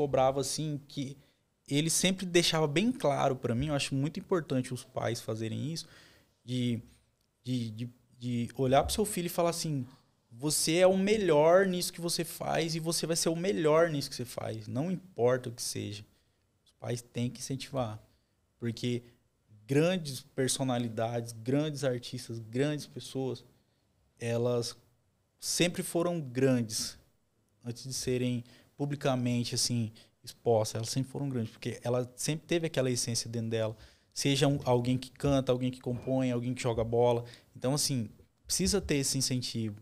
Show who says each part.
Speaker 1: cobrava assim que ele sempre deixava bem claro para mim, eu acho muito importante os pais fazerem isso, de, de, de, de olhar para seu filho e falar assim: você é o melhor nisso que você faz e você vai ser o melhor nisso que você faz, não importa o que seja. Os pais têm que incentivar, porque grandes personalidades, grandes artistas, grandes pessoas, elas sempre foram grandes antes de serem publicamente assim exposta, elas sempre foram grandes, porque ela sempre teve aquela essência dentro dela, seja um, alguém que canta, alguém que compõe, alguém que joga bola. Então assim, precisa ter esse incentivo.